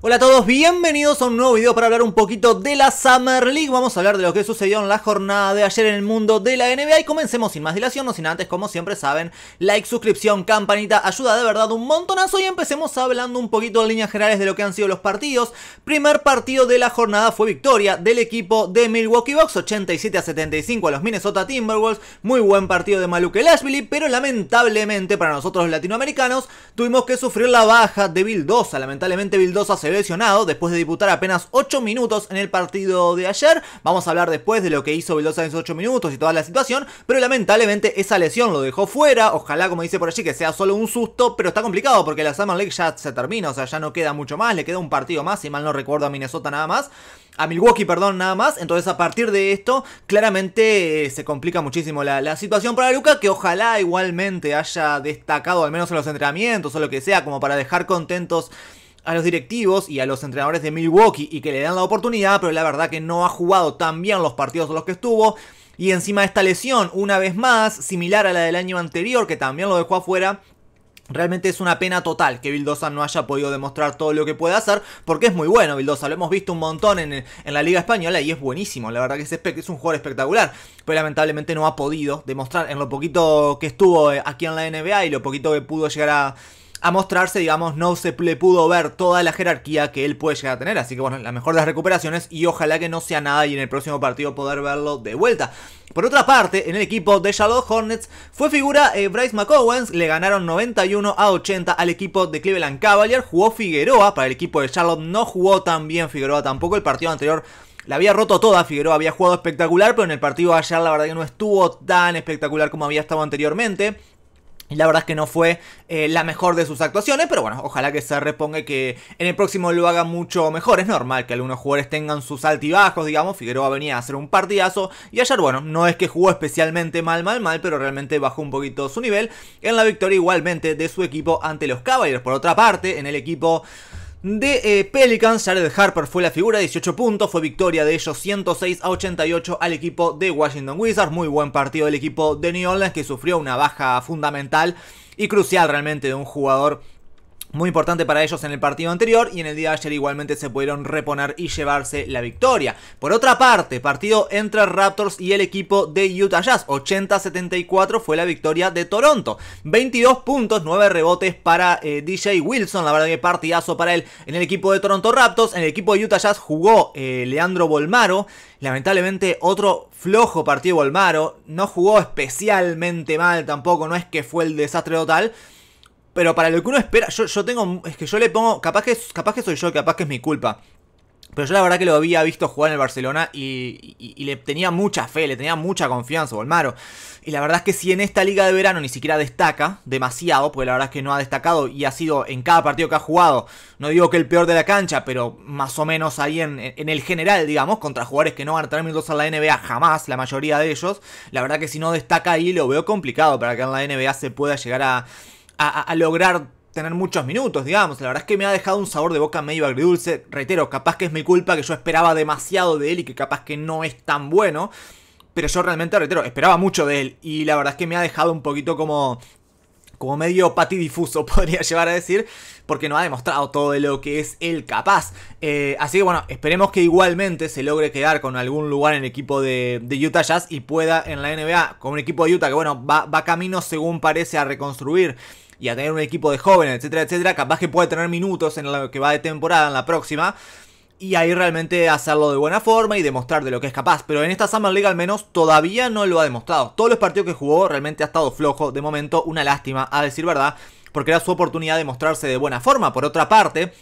Hola a todos, bienvenidos a un nuevo video para hablar un poquito de la Summer League. Vamos a hablar de lo que sucedió en la jornada de ayer en el mundo de la NBA y comencemos sin más dilación, no sin antes, como siempre saben, like, suscripción, campanita, ayuda de verdad un montonazo y empecemos hablando un poquito en líneas generales de lo que han sido los partidos. Primer partido de la jornada fue victoria del equipo de Milwaukee Bucks, 87 a 75 a los Minnesota Timberwolves, muy buen partido de Maluke Lashville, pero lamentablemente para nosotros los latinoamericanos tuvimos que sufrir la baja de Vildosa, lamentablemente Vildosa se lesionado después de disputar apenas 8 minutos en el partido de ayer. Vamos a hablar después de lo que hizo Vildosa en esos 8 minutos y toda la situación, pero lamentablemente esa lesión lo dejó fuera. Ojalá, como dice por allí, que sea solo un susto, pero está complicado porque la Summer League ya se termina, o sea, ya no queda mucho más, le queda un partido más, si mal no recuerdo a Minnesota nada más a Milwaukee, perdón, nada más. Entonces, a partir de esto, claramente eh, se complica muchísimo la, la, situación para Luca, que ojalá igualmente haya destacado, al menos en los entrenamientos o lo que sea, como para dejar contentos a los directivos y a los entrenadores de Milwaukee y que le dan la oportunidad, pero la verdad que no ha jugado tan bien los partidos en los que estuvo. Y encima de esta lesión, una vez más, similar a la del año anterior, que también lo dejó afuera, Realmente es una pena total que Vildosa no haya podido demostrar todo lo que puede hacer, porque es muy bueno Vildosa, lo hemos visto un montón en, la Liga Española y es buenísimo, la verdad que es, es, un jugador espectacular, pero lamentablemente no ha podido demostrar en lo poquito que estuvo eh, aquí en la NBA y lo poquito que pudo llegar a, a mostrarse, digamos, no se le pudo ver toda la jerarquía que él puede llegar a tener. Así que bueno, la mejor de las recuperaciones y ojalá que no sea nada y en el próximo partido poder verlo de vuelta. Por otra parte, en el equipo de Charlotte Hornets fue figura eh, Bryce McOwens, le ganaron 91 a 80 al equipo de Cleveland Cavaliers, jugó Figueroa, para el equipo de Charlotte no jugó tan bien Figueroa tampoco, el partido anterior la había roto toda, Figueroa había jugado espectacular, pero en el partido ayer la verdad que no estuvo tan espectacular como había estado anteriormente. La verdad es que no fue eh, la mejor de sus actuaciones, pero bueno, ojalá que se reponga que en el próximo lo haga mucho mejor. Es normal que algunos jugadores tengan sus altibajos, digamos. Figueroa venía a hacer un partidazo y ayer, bueno, no es que jugó especialmente mal, mal, mal, pero realmente bajó un poquito su nivel en la victoria igualmente de su equipo ante los caballeros Por otra parte, en el equipo de eh, Pelicans, Jared Harper fue la figura, 18 puntos, fue victoria de ellos 106 a 88 al equipo de Washington Wizards, muy buen partido del equipo de New Orleans que sufrió una baja fundamental y crucial realmente de un jugador muy importante para ellos en el partido anterior y en el día de ayer igualmente se pudieron reponer y llevarse la victoria. Por otra parte, partido entre Raptors y el equipo de Utah Jazz, 80-74 fue la victoria de Toronto, 22 puntos, 9 rebotes para eh, DJ Wilson, la verdad que partidazo para él en el equipo de Toronto Raptors, en el equipo de Utah Jazz jugó eh, Leandro Bolmaro, lamentablemente otro flojo partido Bolmaro, no jugó especialmente mal tampoco, no es que fue el desastre total, pero para lo que uno espera, yo, tengo, es que yo le pongo, capaz que, capaz que soy yo, capaz que es mi culpa. Pero yo la verdad que lo había visto jugar en el Barcelona y, y, le tenía mucha fe, le tenía mucha confianza, Bolmaro. Y la verdad es que si en esta liga de verano ni siquiera destaca demasiado, porque la verdad es que no ha destacado y ha sido en cada partido que ha jugado, no digo que el peor de la cancha, pero más o menos ahí en, el general, digamos, contra jugadores que no van a tener minutos en la NBA jamás, la mayoría de ellos, la verdad que si no destaca ahí lo veo complicado para que en la NBA se pueda llegar a a, lograr tener muchos minutos, digamos. La verdad es que me ha dejado un sabor de boca medio agridulce. Reitero, capaz que es mi culpa que yo esperaba demasiado de él y que capaz que no es tan bueno. Pero yo realmente, reitero, esperaba mucho de él. Y la verdad es que me ha dejado un poquito como. Como medio patidifuso, podría llevar a decir, porque no ha demostrado todo de lo que es él capaz. Eh, así que bueno, esperemos que igualmente se logre quedar con algún lugar en el equipo de, Utah Jazz y pueda en la NBA, con un equipo de Utah que bueno, va, va camino según parece a reconstruir y a tener un equipo de jóvenes, etcétera, etcétera, capaz que puede tener minutos en lo que va de temporada, en la próxima. Y ahí realmente hacerlo de buena forma y demostrar de lo que es capaz. Pero en esta Summer League al menos todavía no lo ha demostrado. Todos los partidos que jugó realmente ha estado flojo. De momento, una lástima, a decir verdad porque era su oportunidad de mostrarse de buena forma. Por otra parte,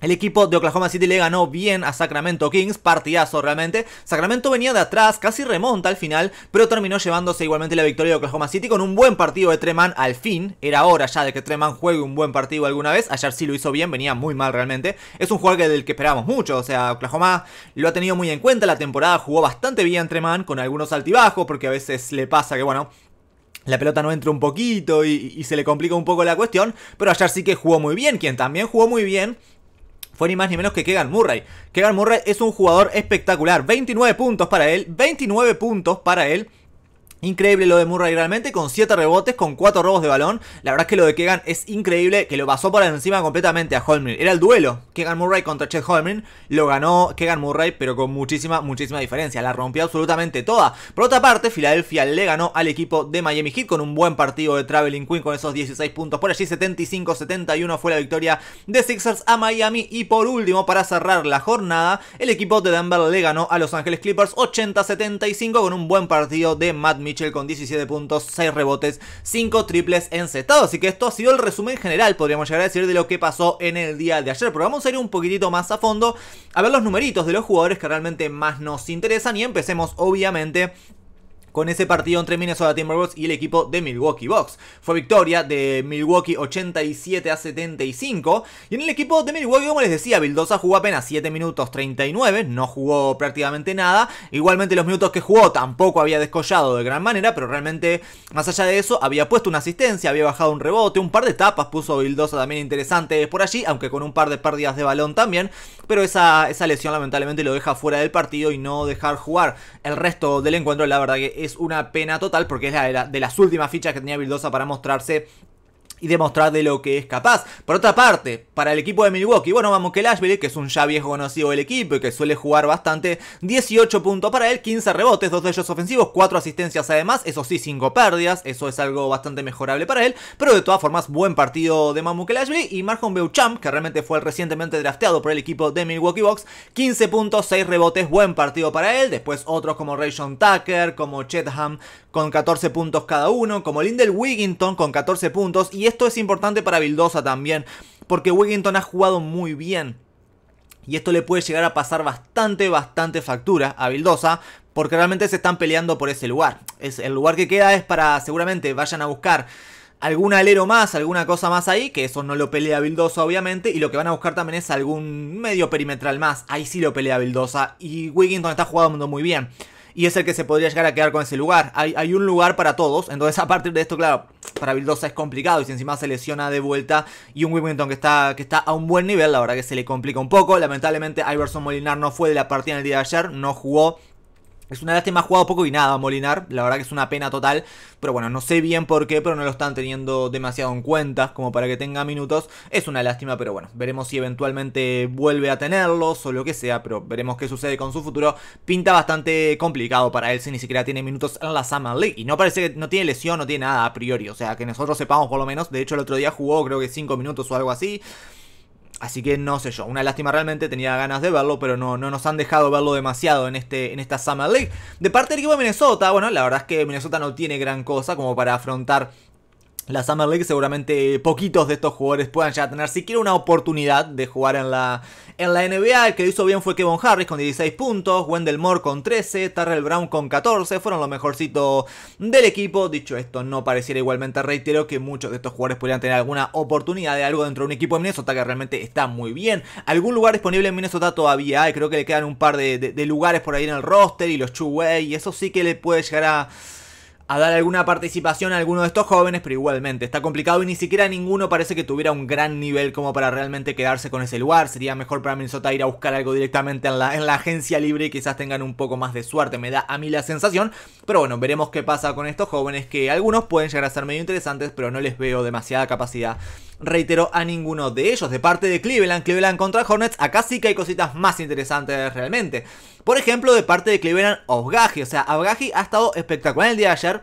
el equipo de Oklahoma City le ganó bien a Sacramento Kings, partidazo realmente. Sacramento venía de atrás, casi remonta al final, pero terminó llevándose igualmente la victoria de Oklahoma City con un buen partido de Treman al fin. Era hora ya de que Treman juegue un buen partido alguna vez. Ayer sí lo hizo bien, venía muy mal realmente. Es un jugador del que esperábamos mucho, o sea, Oklahoma lo ha tenido muy en cuenta. La temporada jugó bastante bien Treman, con algunos altibajos, porque a veces le pasa que, bueno, la pelota no entra un poquito y, y, se le complica un poco la cuestión, pero ayer sí que jugó muy bien, quien también jugó muy bien fue ni más ni menos que Kegan Murray. Kegan Murray es un jugador espectacular. 29 puntos para él, 29 puntos para él. Increíble lo de Murray realmente, con 7 rebotes, con 4 robos de balón. La verdad es que lo de Kegan es increíble, que lo pasó por encima completamente a Holmgren. Era el duelo, Kegan Murray contra Chet Holmgren. Lo ganó Kegan Murray, pero con muchísima, muchísima diferencia. La rompió absolutamente toda. Por otra parte, Filadelfia le ganó al equipo de Miami Heat con un buen partido de Traveling Queen con esos 16 puntos. Por allí 75-71 fue la victoria de Sixers a Miami. Y por último, para cerrar la jornada, el equipo de Denver le ganó a Los Ángeles Clippers 80-75 con un buen partido de Matt Mitchell con 17 puntos, 6 rebotes, 5 triples encestados. Así que esto ha sido el resumen general, podríamos llegar a decir, de lo que pasó en el día de ayer. Pero vamos a ir un poquitito más a fondo a ver los numeritos de los jugadores que realmente más nos interesan y empecemos obviamente con ese partido entre Minnesota Timberwolves y el equipo de Milwaukee Bucks. Fue victoria de Milwaukee 87 a 75 y en el equipo de Milwaukee, como les decía, Bildosa jugó apenas 7 minutos 39, no jugó prácticamente nada. Igualmente los minutos que jugó tampoco había descollado de gran manera, pero realmente más allá de eso había puesto una asistencia, había bajado un rebote, un par de tapas puso Vildosa también interesante por allí, aunque con un par de pérdidas de balón también, pero esa, esa lesión lamentablemente lo deja fuera del partido y no dejar jugar el resto del encuentro, la verdad que es una pena total porque es la de, las últimas fichas que tenía Bildosa para mostrarse y demostrar de lo que es capaz. Por otra parte, para el equipo de Milwaukee, bueno, vamos que que es un ya viejo conocido del equipo y que suele jugar bastante, 18 puntos para él, 15 rebotes, dos de ellos ofensivos, 4 asistencias además, eso sí, 5 pérdidas, eso es algo bastante mejorable para él, pero de todas formas, buen partido de Mamuke Ashby y Marjon Beauchamp, que realmente fue el recientemente drafteado por el equipo de Milwaukee Bucks, 15 puntos, 6 rebotes, buen partido para él, después otros como Rayshon Tucker, como Chetham con 14 puntos cada uno, como Lindell Wigginton con 14 puntos y este esto es importante para Vildosa también, porque Wigginton ha jugado muy bien. Y esto le puede llegar a pasar bastante, bastante factura a Vildosa, porque realmente se están peleando por ese lugar. Es, el lugar que queda es para, seguramente, vayan a buscar algún alero más, alguna cosa más ahí, que eso no lo pelea Bildosa obviamente, y lo que van a buscar también es algún medio perimetral más, ahí sí lo pelea Bildosa, y Wigginton está jugando muy bien y es el que se podría llegar a quedar con ese lugar. Hay, un lugar para todos, entonces a partir de esto, claro, para Vildosa es complicado y si encima se lesiona de vuelta y un Wimbledon que está, que está a un buen nivel, la verdad que se le complica un poco. Lamentablemente Iverson Molinar no fue de la partida en el día de ayer, no jugó. Es una lástima, ha jugado poco y nada Molinar, la verdad que es una pena total, pero bueno, no sé bien por qué, pero no lo están teniendo demasiado en cuenta como para que tenga minutos. Es una lástima, pero bueno, veremos si eventualmente vuelve a tenerlos o lo que sea, pero veremos qué sucede con su futuro. Pinta bastante complicado para él si ni siquiera tiene minutos en la Summer League y no parece que no tiene lesión, no tiene nada a priori, o sea, que nosotros sepamos por lo menos, de hecho el otro día jugó creo que 5 minutos o algo así. Así que no sé yo, una lástima realmente, tenía ganas de verlo, pero no, no nos han dejado verlo demasiado en, este, en esta Summer League. De parte del equipo de Minnesota, bueno, la verdad es que Minnesota no tiene gran cosa como para afrontar la Summer League seguramente poquitos de estos jugadores puedan ya tener siquiera una oportunidad de jugar en la, en la NBA. El que hizo bien fue Kevin Harris con 16 puntos, Wendell Moore con 13, Terrell Brown con 14, fueron los mejorcitos del equipo. Dicho esto, no pareciera igualmente reitero que muchos de estos jugadores podrían tener alguna oportunidad de algo dentro de un equipo de Minnesota que realmente está muy bien. Algún lugar disponible en Minnesota todavía hay, creo que le quedan un par de, lugares por ahí en el roster y los Chuway y eso sí que le puede llegar a a dar alguna participación a alguno de estos jóvenes, pero igualmente está complicado y ni siquiera ninguno parece que tuviera un gran nivel como para realmente quedarse con ese lugar. Sería mejor para Minnesota ir a buscar algo directamente en la, en la agencia libre y quizás tengan un poco más de suerte, me da a mí la sensación. Pero bueno, veremos qué pasa con estos jóvenes que algunos pueden llegar a ser medio interesantes, pero no les veo demasiada capacidad reitero, a ninguno de ellos. De parte de Cleveland, Cleveland contra Hornets, acá sí que hay cositas más interesantes realmente. Por ejemplo, de parte de Cleveland, Abgaji. O sea, Abgaji ha estado espectacular el día de ayer.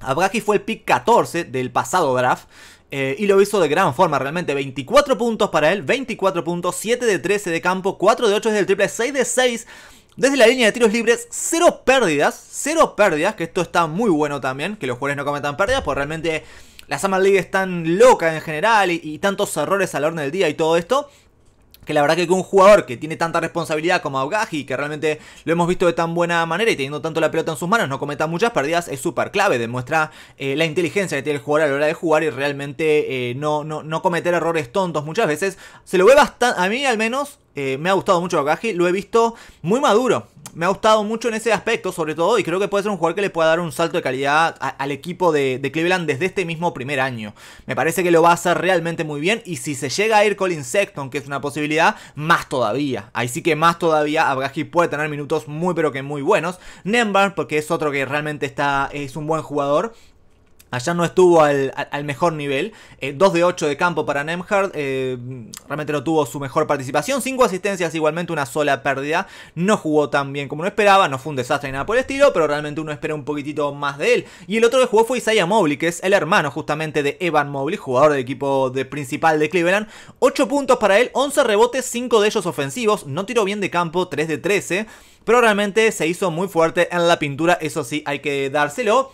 Abgaji fue el pick 14 del pasado draft. Eh, y lo hizo de gran forma, realmente. 24 puntos para él, 24 puntos, 7 de 13 de campo, 4 de 8 desde el triple, 6 de 6 desde la línea de tiros libres, 0 pérdidas, 0 pérdidas, que esto está muy bueno también, que los jugadores no cometan pérdidas, porque realmente la Summer League es tan loca en general y, y tantos errores al orden del día y todo esto que la verdad que un jugador que tiene tanta responsabilidad como Agassi que realmente lo hemos visto de tan buena manera y teniendo tanto la pelota en sus manos, no cometa muchas pérdidas, es súper clave, demuestra eh, la inteligencia que tiene el jugador a la hora de jugar y realmente eh, no, no, no cometer errores tontos muchas veces. Se lo ve bastante, a mí al menos, eh, me ha gustado mucho Agassi lo he visto muy maduro me ha gustado mucho en ese aspecto, sobre todo, y creo que puede ser un jugador que le pueda dar un salto de calidad al equipo de, Cleveland desde este mismo primer año. Me parece que lo va a hacer realmente muy bien, y si se llega a ir Colin Sexton, que es una posibilidad, más todavía. Ahí sí que más todavía, Abgaji puede tener minutos muy pero que muy buenos. Nembar, porque es otro que realmente está, es un buen jugador Allá no estuvo al, mejor nivel. 2 eh, de 8 de campo para Nemhard. Eh, realmente no tuvo su mejor participación. 5 asistencias, igualmente una sola pérdida. No jugó tan bien como no esperaba. No fue un desastre ni nada por el estilo. Pero realmente uno espera un poquitito más de él. Y el otro que jugó fue Isaiah Mobley, que es el hermano justamente de Evan Mobley, jugador del equipo de principal de Cleveland. 8 puntos para él, 11 rebotes, 5 de ellos ofensivos. No tiró bien de campo, 3 de 13. Pero realmente se hizo muy fuerte en la pintura. Eso sí, hay que dárselo.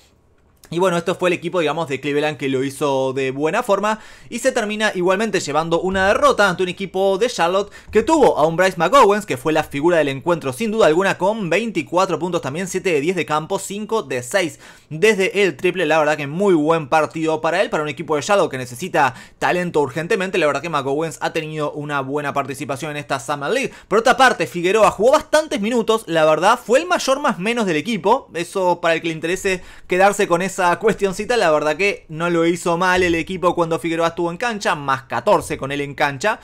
Y bueno, esto fue el equipo, digamos, de Cleveland que lo hizo de buena forma y se termina igualmente llevando una derrota ante un equipo de Charlotte que tuvo a un Bryce McGowens, que fue la figura del encuentro sin duda alguna, con 24 puntos también, 7 de 10 de campo, 5 de 6 desde el triple. La verdad que muy buen partido para él, para un equipo de Charlotte que necesita talento urgentemente. La verdad que McGowens ha tenido una buena participación en esta Summer League. Por otra parte, Figueroa jugó bastantes minutos, la verdad, fue el mayor más menos del equipo. Eso para el que le interese quedarse con esa cuestioncita, la verdad que no lo hizo mal el equipo cuando Figueroa estuvo en cancha, más 14 con él en cancha.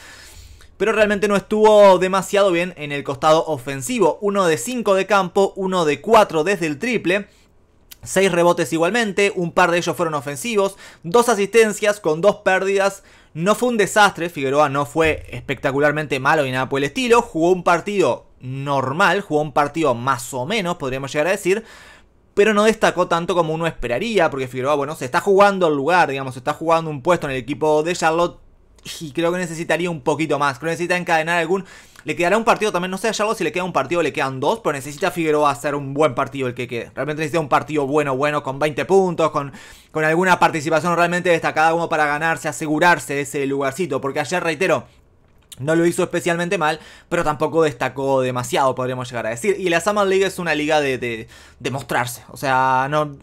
Pero realmente no estuvo demasiado bien en el costado ofensivo. Uno de 5 de campo, uno de 4 desde el triple. 6 rebotes igualmente, un par de ellos fueron ofensivos, dos asistencias con dos pérdidas. No fue un desastre, Figueroa no fue espectacularmente malo ni nada por el estilo. Jugó un partido normal, jugó un partido más o menos, podríamos llegar a decir pero no destacó tanto como uno esperaría, porque Figueroa, bueno, se está jugando el lugar, digamos, se está jugando un puesto en el equipo de Charlotte y creo que necesitaría un poquito más, creo que necesita encadenar algún... Le quedará un partido también, no sé a Charlotte si le queda un partido le quedan dos, pero necesita Figueroa hacer un buen partido el que quede. Realmente necesita un partido bueno, bueno, con 20 puntos, con, con alguna participación realmente destacada como para ganarse, asegurarse ese lugarcito. Porque ayer, reitero, no lo hizo especialmente mal, pero tampoco destacó demasiado, podríamos llegar a decir. Y la Summer League es una liga de, mostrarse. O sea, no,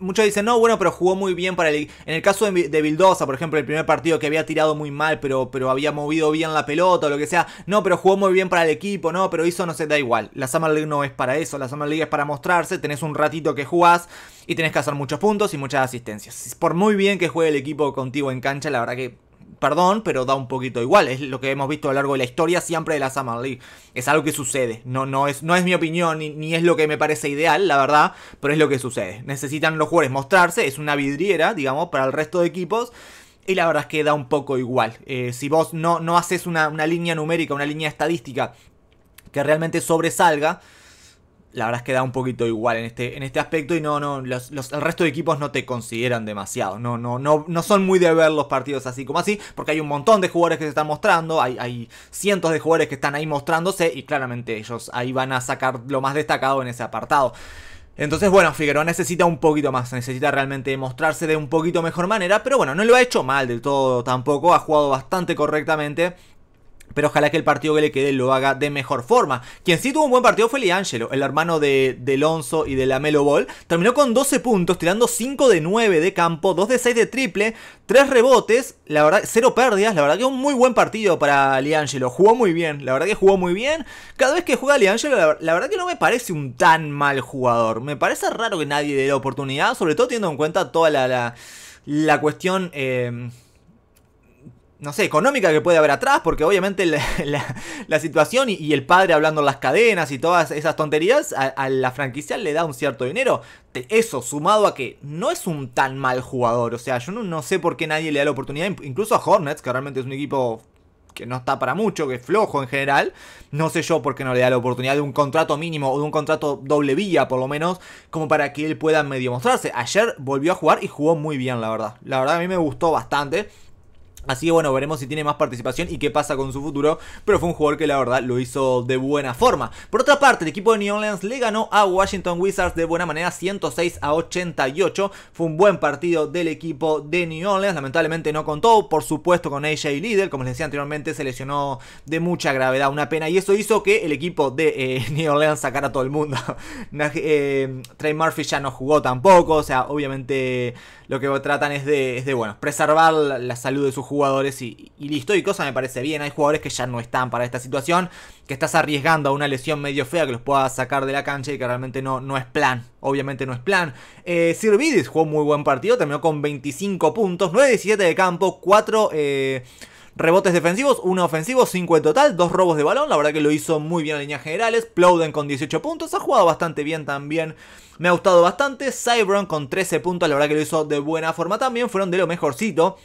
muchos dicen, no, bueno, pero jugó muy bien para el... En el caso de, Bildosa, por ejemplo, el primer partido que había tirado muy mal, pero, pero había movido bien la pelota o lo que sea. No, pero jugó muy bien para el equipo, no, pero hizo, no sé, da igual. La Summer League no es para eso, la Summer League es para mostrarse, tenés un ratito que jugás y tenés que hacer muchos puntos y muchas asistencias. Por muy bien que juegue el equipo contigo en cancha, la verdad que perdón, pero da un poquito igual. Es lo que hemos visto a lo largo de la historia siempre de la Summer League. Es algo que sucede. No, no, es, no es mi opinión ni, ni es lo que me parece ideal, la verdad, pero es lo que sucede. Necesitan los jugadores mostrarse, es una vidriera, digamos, para el resto de equipos. Y la verdad es que da un poco igual. Eh, si vos no, no haces una, una línea numérica, una línea estadística que realmente sobresalga, la verdad es que da un poquito igual en este, en este aspecto y no, no, los, el resto de equipos no te consideran demasiado, no, no, no, no son muy de ver los partidos así como así, porque hay un montón de jugadores que se están mostrando, hay, hay cientos de jugadores que están ahí mostrándose y claramente ellos ahí van a sacar lo más destacado en ese apartado. Entonces, bueno, Figueroa necesita un poquito más, necesita realmente mostrarse de un poquito mejor manera, pero bueno, no lo ha hecho mal del todo tampoco, ha jugado bastante correctamente pero ojalá que el partido que le quede lo haga de mejor forma. Quien sí tuvo un buen partido fue Liangelo, el hermano de, de Alonso y de la Melo Ball. Terminó con 12 puntos, tirando 5 de 9 de campo, 2 de 6 de triple, 3 rebotes, la verdad, 0 pérdidas. La verdad que un muy buen partido para Liangelo. Jugó muy bien, la verdad que jugó muy bien. Cada vez que juega Liangelo, la, verdad que no me parece un tan mal jugador. Me parece raro que nadie le dé la oportunidad, sobre todo teniendo en cuenta toda la, la, la cuestión... Eh, no sé, económica que puede haber atrás, porque obviamente la, situación y, el padre hablando las cadenas y todas esas tonterías a, la franquicia le da un cierto dinero. eso, sumado a que no es un tan mal jugador, o sea, yo no, sé por qué nadie le da la oportunidad, incluso a Hornets, que realmente es un equipo que no está para mucho, que es flojo en general, no sé yo por qué no le da la oportunidad de un contrato mínimo o de un contrato doble vía, por lo menos, como para que él pueda medio mostrarse. Ayer volvió a jugar y jugó muy bien, la verdad. La verdad a mí me gustó bastante. Así que bueno, veremos si tiene más participación y qué pasa con su futuro, pero fue un jugador que la verdad lo hizo de buena forma. Por otra parte, el equipo de New Orleans le ganó a Washington Wizards de buena manera 106 a 88. Fue un buen partido del equipo de New Orleans, lamentablemente no contó, por supuesto con AJ Lidl, como les decía anteriormente, se lesionó de mucha gravedad, una pena, y eso hizo que el equipo de eh, New Orleans sacara a todo el mundo. Eh, Trey Murphy ya no jugó tampoco, o sea, obviamente lo que tratan es de, de bueno, preservar la salud de su jugador jugadores y, listo. Y cosa me parece bien, hay jugadores que ya no están para esta situación, que estás arriesgando a una lesión medio fea que los pueda sacar de la cancha y que realmente no, no es plan. Obviamente no es plan. Eh, Sirvidis jugó muy buen partido, terminó con 25 puntos, 9 de de campo, 4... Eh, rebotes defensivos, 1 ofensivo, 5 en total, 2 robos de balón, la verdad que lo hizo muy bien en líneas generales, Plowden con 18 puntos, ha jugado bastante bien también, me ha gustado bastante, Cybron con 13 puntos, la verdad que lo hizo de buena forma también, fueron de lo mejorcito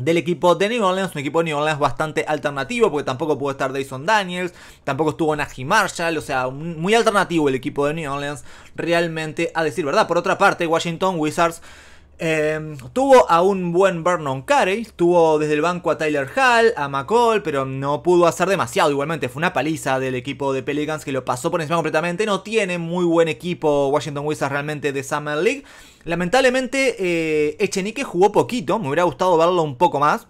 del equipo de New Orleans, un equipo de New Orleans bastante alternativo, porque tampoco pudo estar Dayson Daniels, tampoco estuvo Najee Marshall, o sea, muy alternativo el equipo de New Orleans, realmente a decir verdad. Por otra parte, Washington Wizards Em, tuvo a un buen Vernon Carey, tuvo desde el banco a Tyler Hall, a McCall, pero no pudo hacer demasiado igualmente. Fue una paliza del equipo de Pelicans que lo pasó por encima completamente. No tiene muy buen equipo Washington Wizards realmente de Summer League. Lamentablemente, eh, Echenique jugó poquito, me hubiera gustado verlo un poco más.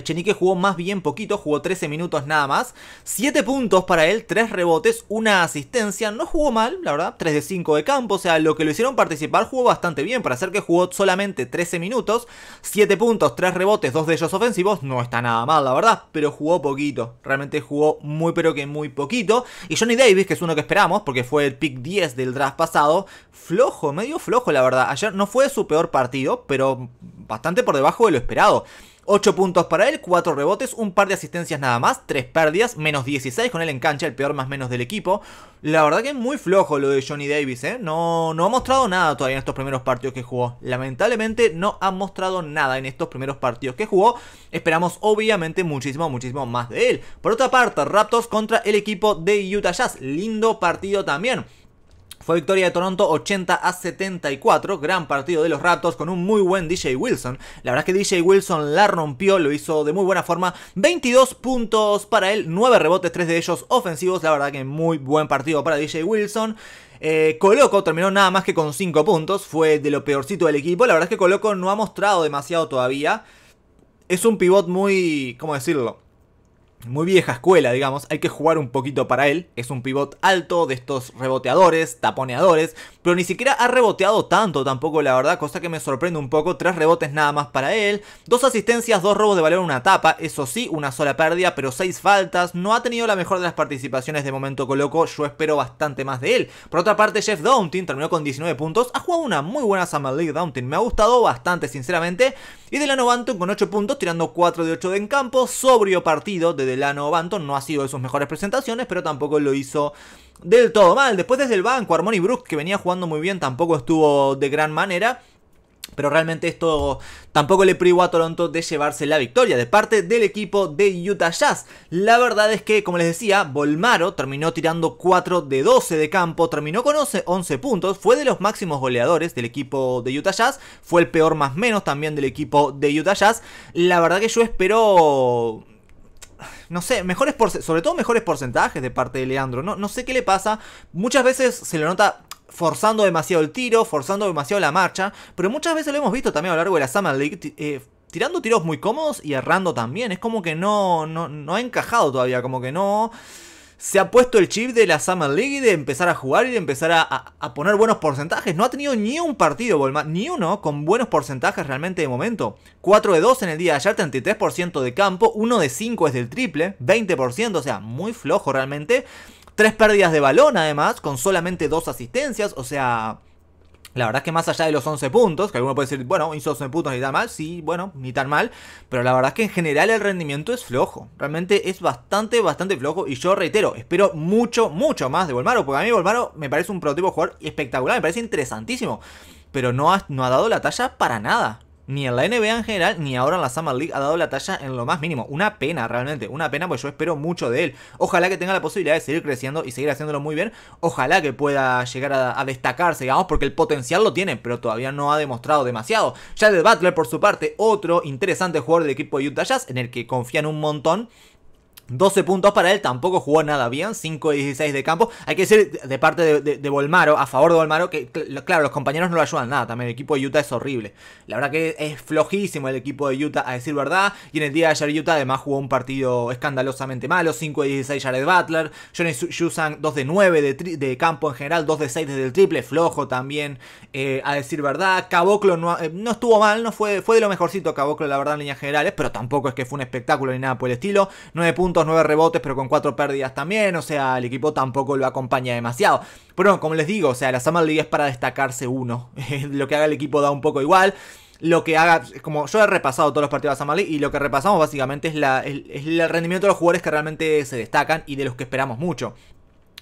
Chenique jugó más bien poquito, jugó 13 minutos nada más. 7 puntos para él, 3 rebotes, una asistencia. No jugó mal, la verdad, 3 de 5 de campo. O sea, lo que lo hicieron participar jugó bastante bien. Para hacer que jugó solamente 13 minutos, 7 puntos, 3 rebotes, 2 de ellos ofensivos. No está nada mal, la verdad, pero jugó poquito. Realmente jugó muy, pero que muy poquito. Y Johnny Davis, que es uno que esperamos, porque fue el pick 10 del draft pasado. Flojo, medio flojo, la verdad. Ayer no fue su peor partido, pero bastante por debajo de lo esperado. 8 puntos para él, 4 rebotes, un par de asistencias nada más, 3 pérdidas, menos 16 con él en cancha, el peor más menos del equipo. La verdad que es muy flojo lo de Johnny Davis, ¿eh? No, no ha mostrado nada todavía en estos primeros partidos que jugó. Lamentablemente no ha mostrado nada en estos primeros partidos que jugó. Esperamos obviamente muchísimo, muchísimo más de él. Por otra parte, Raptors contra el equipo de Utah Jazz. Lindo partido también victoria de Toronto 80 a 74. Gran partido de los Raptors con un muy buen DJ Wilson. La verdad es que DJ Wilson la rompió, lo hizo de muy buena forma. 22 puntos para él, 9 rebotes, 3 de ellos ofensivos. La verdad que muy buen partido para DJ Wilson. Eh, Coloco terminó nada más que con 5 puntos, fue de lo peorcito del equipo. La verdad es que Coloco no ha mostrado demasiado todavía. Es un pivot muy, ¿cómo decirlo? muy vieja escuela, digamos, hay que jugar un poquito para él. Es un pivot alto de estos reboteadores, taponeadores, pero ni siquiera ha reboteado tanto tampoco, la verdad, cosa que me sorprende un poco. Tres rebotes nada más para él, dos asistencias, dos robos de valor, una tapa, eso sí, una sola pérdida, pero seis faltas. No ha tenido la mejor de las participaciones de momento Coloco, yo espero bastante más de él. Por otra parte, Jeff Downton terminó con 19 puntos, ha jugado una muy buena Summer League me ha gustado bastante, sinceramente. Y Delano Banton con 8 puntos, tirando 4 de 8 de en campo. Sobrio partido de Delano Banton. No ha sido de sus mejores presentaciones, pero tampoco lo hizo del todo mal. Después desde el banco, Armoni Brooks, que venía jugando muy bien, tampoco estuvo de gran manera. Pero realmente esto tampoco le privó a Toronto de llevarse la victoria de parte del equipo de Utah Jazz. La verdad es que, como les decía, Volmaro terminó tirando 4 de 12 de campo, terminó con 11, puntos, fue de los máximos goleadores del equipo de Utah Jazz, fue el peor más menos también del equipo de Utah Jazz. La verdad que yo espero no sé, mejores sobre todo mejores porcentajes de parte de Leandro. No, no sé qué le pasa. Muchas veces se lo nota forzando demasiado el tiro, forzando demasiado la marcha, pero muchas veces lo hemos visto también a lo largo de la Summer League, eh, tirando tiros muy cómodos y errando también. Es como que no, no, ha encajado todavía, como que no se ha puesto el chip de la Summer League y de empezar a jugar y de empezar a, poner buenos porcentajes. No ha tenido ni un partido, ni uno con buenos porcentajes realmente de momento. 4 de 2 en el día de ayer, 33% de campo, 1 de 5 es del triple, 20%, o sea, muy flojo realmente. Tres pérdidas de balón además, con solamente dos asistencias, o sea... La verdad es que más allá de los 11 puntos, que alguno puede decir, bueno, hizo 11 puntos ni tan mal, sí, bueno, ni tan mal, pero la verdad es que en general el rendimiento es flojo, realmente es bastante, bastante flojo y yo reitero, espero mucho, mucho más de Volmaro, porque a mí Volmaro me parece un prototipo jugador espectacular, me parece interesantísimo, pero no no ha dado la talla para nada, ni en la NBA en general, ni ahora en la Summer League ha dado la talla en lo más mínimo. Una pena, realmente, una pena, porque yo espero mucho de él. Ojalá que tenga la posibilidad de seguir creciendo y seguir haciéndolo muy bien. Ojalá que pueda llegar a, destacarse, digamos, porque el potencial lo tiene, pero todavía no ha demostrado demasiado. Jared Butler, por su parte, otro interesante jugador del equipo de Utah Jazz, en el que confían un montón 12 puntos para él, tampoco jugó nada bien, 5 de 16 de campo. Hay que decir de parte de, de, a favor de Volmaro que claro, los compañeros no lo ayudan nada, también el equipo de Utah es horrible. La verdad que es flojísimo el equipo de Utah, a decir verdad, y en el día de ayer Utah además jugó un partido escandalosamente malo, 5 de 16 Jared Butler, Johnny Yusan 2 de 9 de, campo en general, 2 de 6 desde el triple, flojo también, eh, a decir verdad. Caboclo eh, no, estuvo mal, no fue, fue de lo mejorcito Caboclo, la verdad, en líneas generales, pero tampoco es que fue un espectáculo ni nada por el estilo. 9 puntos 9 rebotes, pero con 4 pérdidas también. O sea, el equipo tampoco lo acompaña demasiado. Pero bueno, como les digo, o sea, la Summer League es para destacarse uno. lo que haga el equipo da un poco igual lo que haga, como yo he repasado todos los partidos de Summer League y lo que repasamos básicamente es, la, el rendimiento de los jugadores que realmente se destacan y de los que esperamos mucho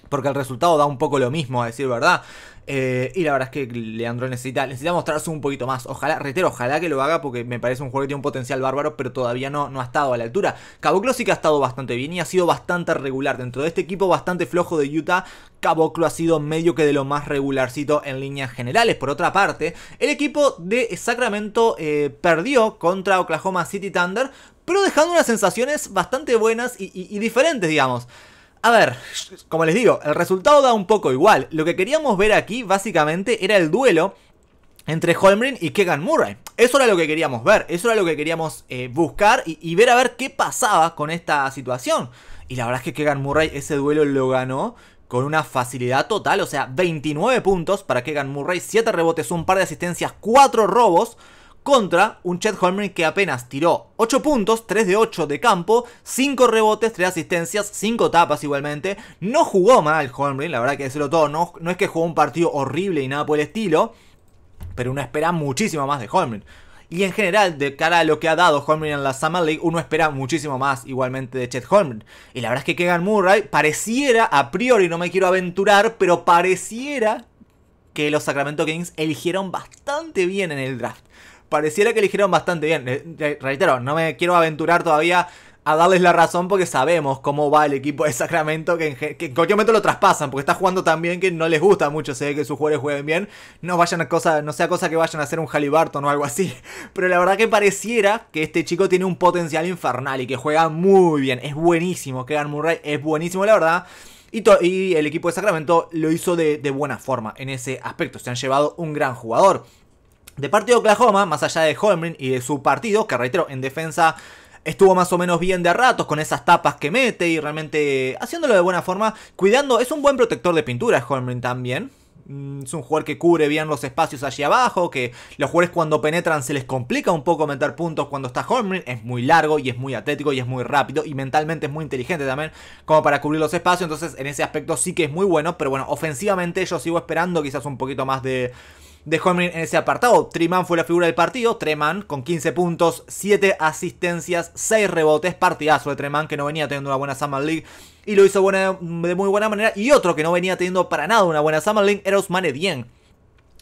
porque el resultado da un poco lo mismo, a decir verdad. Eh, y la verdad es que Leandro necesita, necesita mostrarse un poquito más. Ojalá, reitero, ojalá que lo haga porque me parece un juego que tiene un potencial bárbaro, pero todavía no, no ha estado a la altura. Caboclo sí que ha estado bastante bien y ha sido bastante regular. Dentro de este equipo bastante flojo de Utah, Caboclo ha sido medio que de lo más regularcito en líneas generales. Por otra parte, el equipo de Sacramento eh, perdió contra Oklahoma City Thunder, pero dejando unas sensaciones bastante buenas y diferentes, digamos. A ver, como les digo, el resultado da un poco igual. Lo que queríamos ver aquí básicamente era el duelo entre Holmgren y Kegan Murray. Eso era lo que queríamos ver, eso era lo que queríamos eh, buscar y, y, ver a ver qué pasaba con esta situación. Y la verdad es que Kegan Murray ese duelo lo ganó con una facilidad total, o sea, 29 puntos para Kegan Murray, 7 rebotes, un par de asistencias, 4 robos contra un Chet Holmgren que apenas tiró 8 puntos, 3 de 8 de campo, 5 rebotes, 3 asistencias, 5 tapas igualmente. No jugó mal Holmgren, la verdad que decirlo todo, no, es que jugó un partido horrible y nada por el estilo, pero uno espera muchísimo más de Holmgren. Y en general, de cara a lo que ha dado Holmgren en la Summer League, uno espera muchísimo más igualmente de Chet Holmgren. Y la verdad es que Kegan Murray pareciera, a priori no me quiero aventurar, pero pareciera que los Sacramento Kings eligieron bastante bien en el draft pareciera que eligieron bastante bien. Eh, reitero, no me quiero aventurar todavía a darles la razón porque sabemos cómo va el equipo de Sacramento, que en, cualquier momento lo traspasan, porque está jugando tan bien que no les gusta mucho se ve que sus jugadores jueguen bien, no, vayan a cosa, no sea cosa que vayan a hacer un Haliburton o algo así, pero la verdad que pareciera que este chico tiene un potencial infernal y que juega muy bien, es buenísimo, Kegan Murray es buenísimo la verdad. Y, el equipo de Sacramento lo hizo de buena forma en ese aspecto. Se han llevado un gran jugador. De partido de Oklahoma, más allá de Holmgren y de su partido, que reitero, en defensa estuvo más o menos bien de ratos con esas tapas que mete y realmente haciéndolo de buena forma, cuidando, es un buen protector de pintura Holmgren también. Mm, es un jugador que cubre bien los espacios allí abajo, que los jugadores cuando penetran se les complica un poco meter puntos cuando está Holmgren. Es muy largo y es muy atlético y es muy rápido y mentalmente es muy inteligente también como para cubrir los espacios. Entonces en ese aspecto sí que es muy bueno, pero bueno, ofensivamente yo sigo esperando quizás un poquito más de Dejó en ese apartado. Triman fue la figura del partido, Treman con 15 puntos, 7 asistencias, 6 rebotes, partidazo de Treman que no venía teniendo una buena Summer League y lo hizo de muy buena manera. Y otro que no venía teniendo para nada una buena Summer League era Osman Dien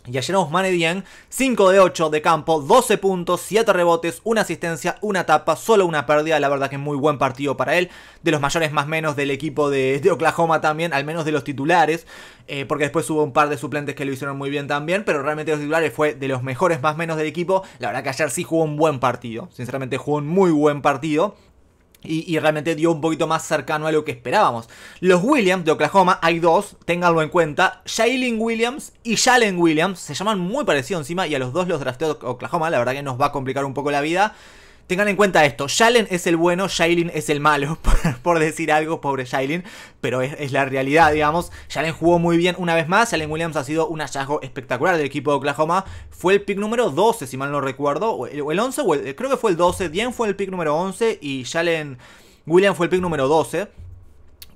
y ayer nos Dien, 5 de 8 de campo, 12 puntos, 7 rebotes, una asistencia, una tapa, solo una pérdida. La verdad que muy buen partido para él. De los mayores más menos del equipo de, Oklahoma también, al menos de los titulares. Eh, porque después hubo un par de suplentes que lo hicieron muy bien también. Pero realmente los titulares fue de los mejores más menos del equipo. La verdad que ayer sí jugó un buen partido. Sinceramente jugó un muy buen partido. Y, realmente dio un poquito más cercano a lo que esperábamos. Los Williams de Oklahoma, hay dos, ténganlo en cuenta. Jalen Williams y Jalen Williams se llaman muy parecidos encima y a los dos los drafteó Oklahoma. La verdad que nos va a complicar un poco la vida. Tengan en cuenta esto, Shalen es el bueno, Shailin es el malo, por, decir algo, pobre Shailin, pero es, la realidad, digamos. Shalen jugó muy bien una vez más, Shalen Williams ha sido un hallazgo espectacular del equipo de Oklahoma. Fue el pick número 12, si mal no recuerdo, o el, 11, creo que fue el 12, Dien fue el pick número 11 y Shalen Williams fue el pick número 12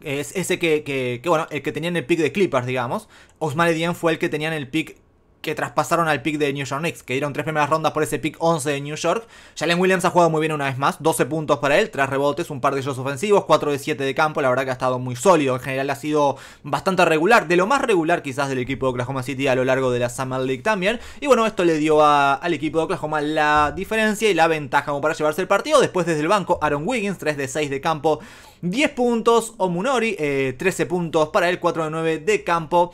es ese que, bueno, el que tenían el pick de Clippers, digamos. osmar Dien fue el que tenían el pick que traspasaron al pick de New York Knicks, que dieron tres primeras rondas por ese pick 11 de New York. Jalen Williams ha jugado muy bien una vez más, 12 puntos para él, 3 rebotes, un par de ellos ofensivos, 4 de 7 de campo, la verdad que ha estado muy sólido, en general ha sido bastante regular, de lo más regular quizás del equipo de Oklahoma City a lo largo de la Summer League también. Y bueno, esto le dio al equipo de Oklahoma la diferencia y la ventaja como para llevarse el partido. Después desde el banco, Aaron Wiggins, 3 de 6 de campo, 10 puntos, Omunori, 13 eh, puntos para él, 4 de 9 de campo.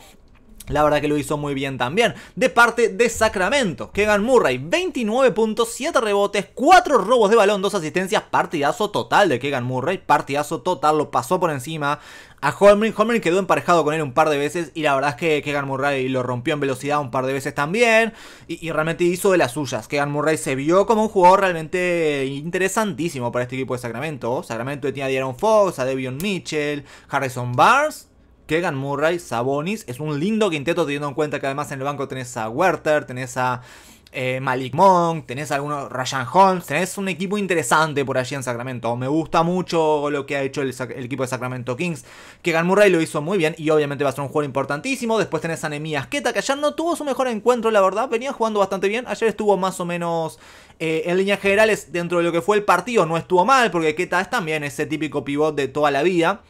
La verdad que lo hizo muy bien también. De parte de Sacramento, Kegan Murray, 29 puntos, 7 rebotes, 4 robos de balón, 2 asistencias, partidazo total de Kegan Murray, partidazo total, lo pasó por encima a Holmgren. Holmgren quedó emparejado con él un par de veces y la verdad es que Kegan Murray lo rompió en velocidad un par de veces también y, realmente hizo de las suyas. Kegan Murray se vio como un jugador realmente interesantísimo para este equipo de Sacramento. Sacramento tenía a Diaron Fox, a Mitchell, Harrison Barnes Kegan Murray, Sabonis. Es un lindo quinteto teniendo en cuenta que además en el banco tenés a Werther, tenés a eh, Malik Monk, tenés algunos Ryan Holmes, tenés un equipo interesante por allí en Sacramento. Me gusta mucho lo que ha hecho el, equipo de Sacramento Kings. Kegan Murray lo hizo muy bien y obviamente va a ser un jugador importantísimo. Después tenés a Nemías Keta, que ayer no tuvo su mejor encuentro, la verdad. Venía jugando bastante bien. Ayer estuvo más o menos eh, en líneas generales dentro de lo que fue el partido. No estuvo mal, porque Keta es también ese típico pivot de toda la vida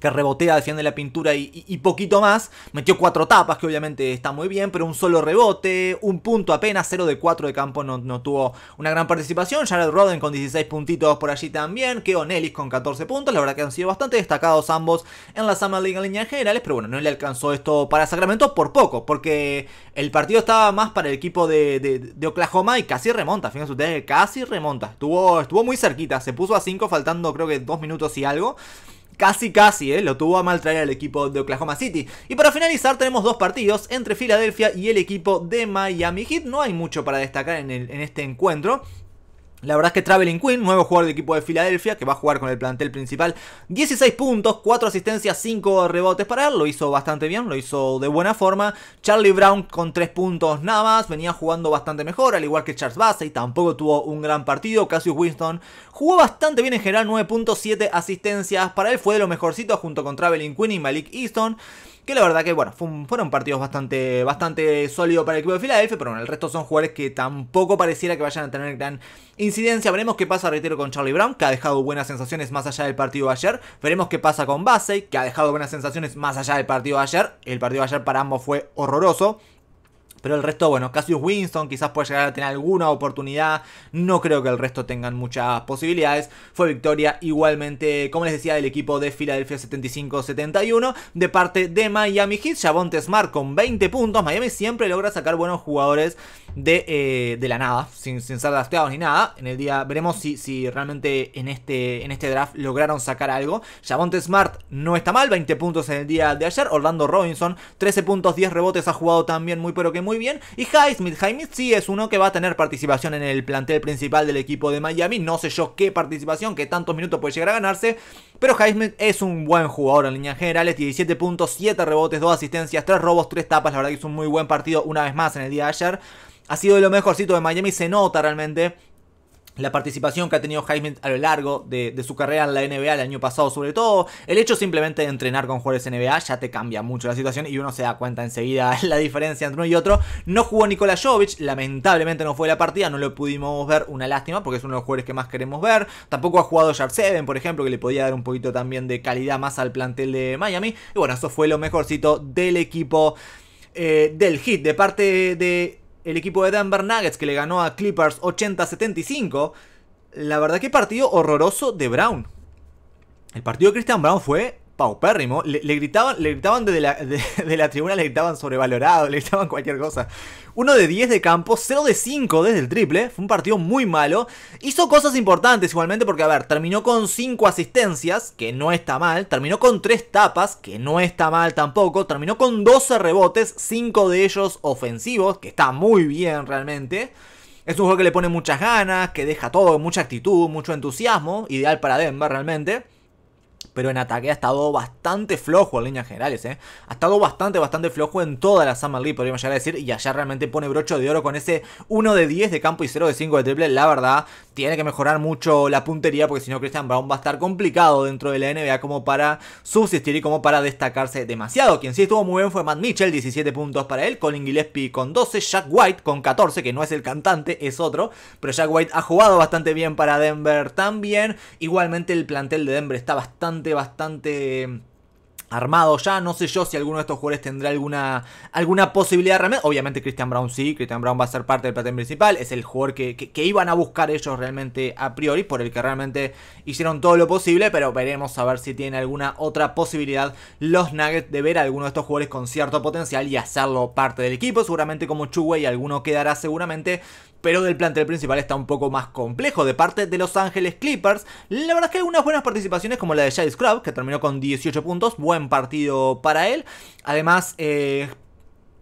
que rebotea defiende la pintura y, poquito más. Metió cuatro tapas, que obviamente está muy bien, pero un solo rebote, un punto apenas, 0 de cuatro de campo no, tuvo una gran participación. Jared Roden con 16 puntitos por allí también, Keon Nellis con 14 puntos, la verdad que han sido bastante destacados ambos en la Summer League en líneas generales, pero bueno, no le alcanzó esto para Sacramento por poco, porque el partido estaba más para el equipo de, Oklahoma y casi remonta, fíjense ustedes, casi remonta, estuvo, estuvo muy cerquita, se puso a 5 faltando creo que 2 minutos y algo casi casi, eh, lo tuvo a mal al equipo de Oklahoma City. Y para finalizar tenemos dos partidos entre Filadelfia y el equipo de Miami Heat. No hay mucho para destacar en, en este encuentro. La verdad es que Traveling Quinn, nuevo jugador de equipo de Filadelfia, que va a jugar con el plantel principal, 16 puntos, 4 asistencias, 5 rebotes para él, lo hizo bastante bien, lo hizo de buena forma. Charlie Brown con 3 puntos nada más, venía jugando bastante mejor, al igual que Charles Bassey, tampoco tuvo un gran partido. Cassius Winston jugó bastante bien en general, 9.7 asistencias, para él fue de los mejorcitos junto con Traveling Quinn y Malik Easton. Que la verdad que, bueno, fueron partidos bastante, bastante sólidos para el equipo de Filadelfia, pero bueno, el resto son jugadores que tampoco pareciera que vayan a tener gran incidencia. Veremos qué pasa, reitero, con Charlie Brown, que ha dejado buenas sensaciones más allá del partido de ayer. Veremos qué pasa con Basey, que ha dejado buenas sensaciones más allá del partido de ayer. El partido de ayer para ambos fue horroroso. Pero el resto, bueno, Cassius Winston quizás pueda llegar a tener alguna oportunidad. No creo que el resto tengan muchas posibilidades. Fue victoria igualmente, como les decía, del equipo de Filadelfia 75-71. De parte de Miami Heat, Shabonte Smart con 20 puntos. Miami siempre logra sacar buenos jugadores de, eh, la nada, sin, ser drafteados ni nada. En el día veremos si, si realmente en este, en este draft lograron sacar algo. Shabonte Smart no está mal, 20 puntos en el día de ayer. Orlando Robinson, 13 puntos, 10 rebotes, ha jugado también muy pero que muy muy bien. Y Highsmith, Highsmith sí es uno que va a tener participación en el plantel principal del equipo de Miami. No sé yo qué participación, qué tantos minutos puede llegar a ganarse. Pero Highsmith es un buen jugador en líneas generales. 17 puntos, 7 rebotes, 2 asistencias, 3 robos, 3 tapas. La verdad que es un muy buen partido una vez más en el día de ayer. Ha sido de lo mejorcito de Miami, se nota realmente la participación que ha tenido Jaime a lo largo de, su carrera en la NBA el año pasado sobre todo, el hecho simplemente de entrenar con jugadores NBA ya te cambia mucho la situación y uno se da cuenta enseguida la diferencia entre uno y otro. No jugó Nikola Jovic, lamentablemente no fue la partida, no lo pudimos ver, una lástima porque es uno de los jugadores que más queremos ver. Tampoco ha jugado Jar Seven, por ejemplo, que le podía dar un poquito también de calidad más al plantel de Miami. Y bueno, eso fue lo mejorcito del equipo eh, del hit de parte de el equipo de Denver Nuggets que le ganó a Clippers 80-75. La verdad que partido horroroso de Brown. El partido de Christian Brown fue paupérrimo. Le, gritaban, le gritaban desde la, de, la, tribuna, le gritaban sobrevalorado, le gritaban cualquier cosa. Uno de 10 de campo, 0 de 5 desde el triple. Fue un partido muy malo. Hizo cosas importantes igualmente porque, a ver, terminó con 5 asistencias, que no está mal. Terminó con 3 tapas, que no está mal tampoco. Terminó con 12 rebotes, 5 de ellos ofensivos, que está muy bien realmente. Es un juego que le pone muchas ganas, que deja todo, mucha actitud, mucho entusiasmo. Ideal para Denver realmente. Pero en ataque ha estado bastante flojo en líneas generales, ¿eh? Ha estado bastante, bastante flojo en toda la Summer League, podríamos llegar a decir. Y allá realmente pone brocho de oro con ese 1 de 10 de campo y 0 de 5 de triple. La verdad, tiene que mejorar mucho la puntería porque si no, Christian Brown va a estar complicado dentro de la NBA como para subsistir y como para destacarse demasiado. Quien sí estuvo muy bien fue Matt Mitchell, 17 puntos para él. Colin Gillespie con 12. Jack White con 14, que no es el cantante, es otro. Pero Jack White ha jugado bastante bien para Denver también. Igualmente el plantel de Denver está bastante bastante, em, armado ya. No sé yo si alguno de estos jugadores tendrá alguna, alguna posibilidad realmente. Obviamente Christian Brown sí, Christian Brown va a ser parte del plantel principal. Es el jugador que, iban a buscar ellos realmente a priori, por el que realmente hicieron todo lo posible. Pero veremos a ver si tienen alguna otra posibilidad los Nuggets de ver a alguno de estos jugadores con cierto potencial y hacerlo parte del equipo. Seguramente como y alguno quedará seguramente pero del plantel principal está un poco más complejo. De parte de Los Ángeles Clippers, la verdad es que hay unas buenas participaciones como la de Giles Scrub, que terminó con 18 puntos, buen partido para él. Además, eh,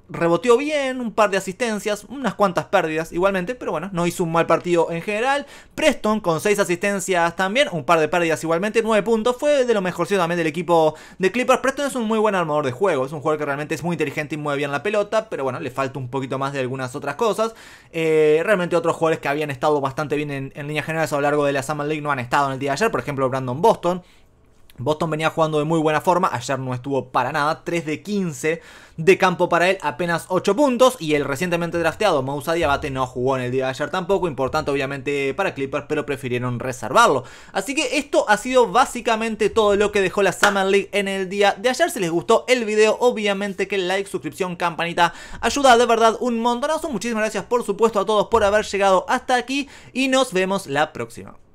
reboteó bien, un par de asistencias, unas cuantas pérdidas igualmente, pero bueno, no hizo un mal partido en general. Preston con 6 asistencias también, un par de pérdidas igualmente, 9 puntos, fue de lo mejorcito también del equipo de Clippers. Preston es un muy buen armador de juego, es un jugador que realmente es muy inteligente y mueve bien la pelota, pero bueno, le falta un poquito más de algunas otras cosas. Eh, realmente otros jugadores que habían estado bastante bien en, en líneas generales a lo largo de la Summer League no han estado en el día de ayer, por ejemplo Brandon Boston, Boston venía jugando de muy buena forma, ayer no estuvo para nada, 3 de 15 de campo para él, apenas 8 puntos y el recientemente drafteado Moussa Diabate no jugó en el día de ayer tampoco, importante obviamente para Clippers, pero prefirieron reservarlo. Así que esto ha sido básicamente todo lo que dejó la Summer League en el día de ayer, si les gustó el video obviamente que like, suscripción, campanita ayuda de verdad un montonazo, muchísimas gracias por supuesto a todos por haber llegado hasta aquí y nos vemos la próxima.